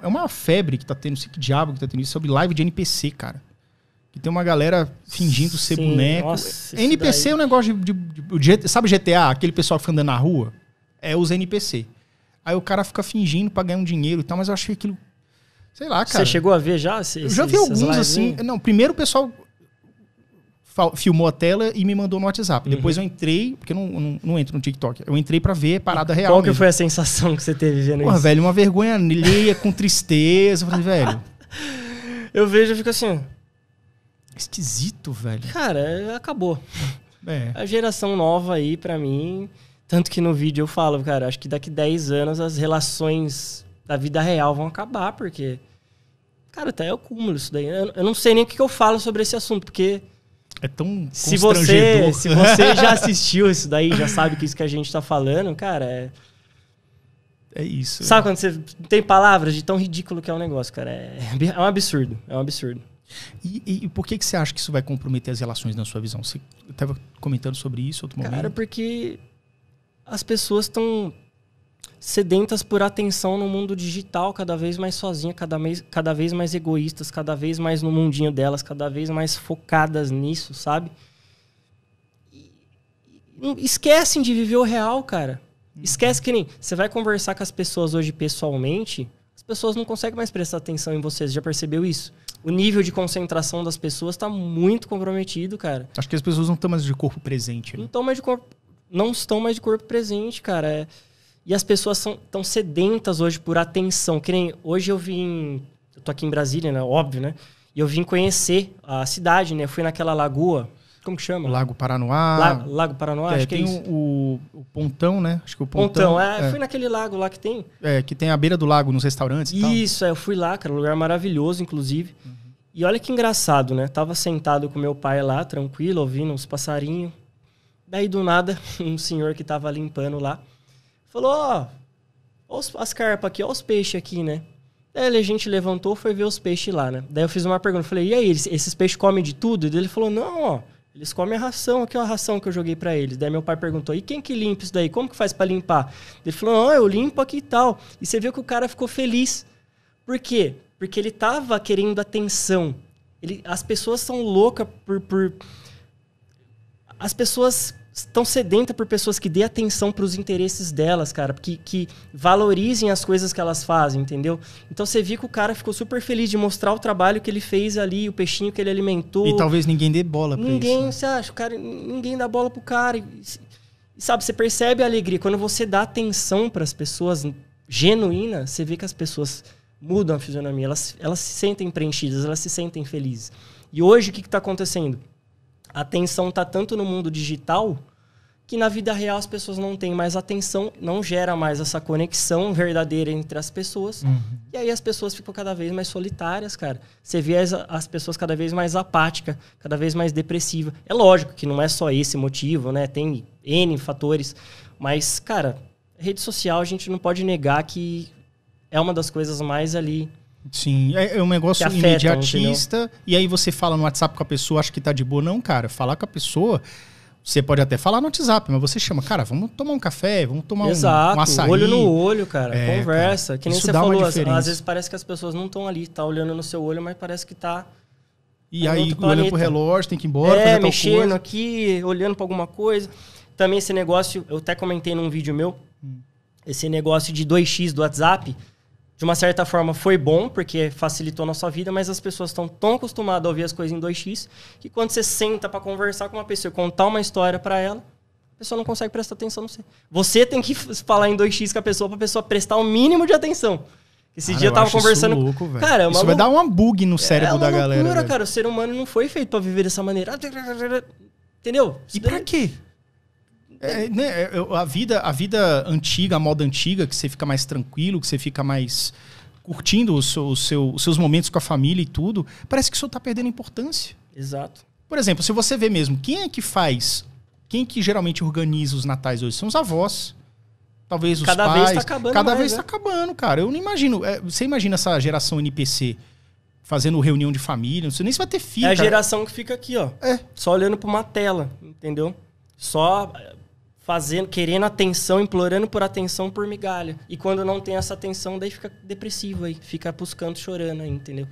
É uma febre que tá tendo, sei que diabo que tá tendo isso, sobre live de NPC, cara. Que tem uma galera fingindo ser Sim, boneco. Nossa, NPC daí... é um negócio de, de, de, de, Sabe GTA, aquele pessoal que fica andando na rua? É os NPC. Aí o cara fica fingindo pra ganhar um dinheiro e tal, mas eu achei aquilo. Sei lá, cara. Você chegou a ver já? eu já vi alguns, assim. Não, primeiro o pessoal filmou a tela e me mandou no WhatsApp. Uhum. Depois eu entrei, porque eu não, não, não entro no TikTok. Eu entrei para ver parada real. Qual mesmo. que foi a sensação que você teve vendo isso? velho, uma vergonha alheia, com tristeza. Eu falei, velho. Eu vejo e fico assim. Esquisito, velho. Cara, acabou. É. A geração nova aí, para mim. Tanto que no vídeo eu falo, cara, acho que daqui 10 anos as relações da vida real vão acabar, porque. Cara, até é o cúmulo isso daí. Eu, eu não sei nem o que eu falo sobre esse assunto, porque é tão se você Se você já assistiu isso daí, já sabe que isso que a gente tá falando, cara, é... É isso. Sabe é. quando você tem palavras de tão ridículo que é o um negócio, cara? É, é, é um absurdo. É um absurdo. E, e, e, por que, que você acha que isso vai comprometer as relações na sua visão? Você estava comentando sobre isso outro momento? Cara, porque as pessoas estão sedentas por atenção no mundo digital, cada vez mais sozinha, cada, mês, cada vez mais egoístas, cada vez mais no mundinho delas, cada vez mais focadas nisso, sabe? esquecem de viver o real, cara. Uhum. Esquece que nem você vai conversar com as pessoas hoje pessoalmente, as pessoas não conseguem mais prestar atenção em vocês, já percebeu isso? O nível de concentração das pessoas está muito comprometido, cara. Acho que as pessoas não estão mais de corpo presente. Né? Não estão mais de corpo, não estão mais de corpo presente, cara. É e as pessoas estão sedentas hoje por atenção. Que nem hoje eu vim. Eu tô aqui em Brasília, né? Óbvio, né? E eu vim conhecer a cidade, né? Eu fui naquela lagoa. Como que chama? Lago Paranoá. Lago, lago Paranoá, é, acho que é tem é isso. O, o, Pontão, né? Acho que o Pontão. Pontão, é, é. Fui naquele lago lá que tem. É, que tem a beira do lago, nos restaurantes e Isso, é, eu fui lá, cara. Um lugar maravilhoso, inclusive. Uhum. E olha que engraçado, né? Tava sentado com meu pai lá, tranquilo, ouvindo uns passarinhos. Daí, do nada, um senhor que tava limpando lá Falou, ó, as carpas aqui, ó os peixes aqui, né? Daí a gente levantou, foi ver os peixes lá, né? Daí eu fiz uma pergunta, falei, e aí, esses peixes comem de tudo? E ele falou, não, ó, eles comem a ração, aqui é a ração que eu joguei para eles. Daí meu pai perguntou, e quem que limpa isso daí? Como que faz para limpar? Ele falou, não, eu limpo aqui e tal. E você viu que o cara ficou feliz. Por quê? Porque ele tava querendo atenção. Ele, as pessoas são loucas por, por... As pessoas tão sedenta por pessoas que dê atenção para os interesses delas, cara, que, que valorizem as coisas que elas fazem, entendeu? Então você viu que o cara ficou super feliz de mostrar o trabalho que ele fez ali, o peixinho que ele alimentou. E talvez ninguém dê bola para ninguém, isso. Ninguém, você acha, cara, ninguém dá bola pro cara. E, sabe, você percebe a alegria quando você dá atenção para as pessoas genuína, você vê que as pessoas mudam a fisionomia, elas, elas se sentem preenchidas, elas se sentem felizes. E hoje o que está acontecendo? A atenção tá tanto no mundo digital que na vida real as pessoas não têm mais atenção, não gera mais essa conexão verdadeira entre as pessoas. Uhum. E aí as pessoas ficam cada vez mais solitárias, cara. Você vê as, as pessoas cada vez mais apáticas, cada vez mais depressivas. É lógico que não é só esse motivo, né? Tem N fatores. Mas, cara, rede social a gente não pode negar que é uma das coisas mais ali Sim, é, é, um negócio afetam, imediatista. Entendeu? E aí você fala no WhatsApp com a pessoa, acha que tá de boa. Não, cara, falar com a pessoa. Você pode até falar no WhatsApp, mas você chama, cara, vamos tomar um café, vamos tomar Exato, um, um açaí. Olho no olho, cara, é, conversa. Cara, que nem você falou, às, às, vezes parece que as pessoas não estão ali, tá olhando no seu olho, mas parece que tá. E aí, olhando pro relógio, tem que ir embora, é, mexendo coisa. aqui, olhando para alguma coisa. Também esse negócio, eu até comentei num vídeo meu, hum. esse negócio de 2x do WhatsApp de uma certa forma foi bom, porque facilitou a nossa vida, mas as pessoas estão tão acostumadas a ouvir as coisas em 2x que quando você senta para conversar com uma pessoa e contar uma história para ela, a pessoa não consegue prestar atenção no você. Você tem que falar em 2x com a pessoa para a pessoa prestar o mínimo de atenção. Esse cara, dia eu tava conversando. Isso louco, cara, é isso vai dar um bug no cérebro é da loucura, galera. Véio. cara. O ser humano não foi feito para viver dessa maneira. Ah, Entendeu? E para quê? É, né, é, a, vida, a vida antiga, a moda antiga, que você fica mais tranquilo, que você fica mais curtindo o seu, o seu, os seus momentos com a família e tudo, parece que isso está perdendo importância. Exato. Por exemplo, se você vê mesmo, quem é que faz, quem é que geralmente organiza os natais hoje? São os avós. Talvez os cada pais. Cada vez está acabando. Cada mais, vez está né? Tá acabando, cara. Eu não imagino. É, você imagina essa geração NPC fazendo reunião de família, não sei nem se vai ter filho. É a geração que fica aqui, ó. É. Só olhando para uma tela, entendeu? Só fazendo, querendo atenção, implorando por atenção por migalha. E quando não tem essa atenção, daí fica depressivo aí, fica buscando, chorando aí, entendeu?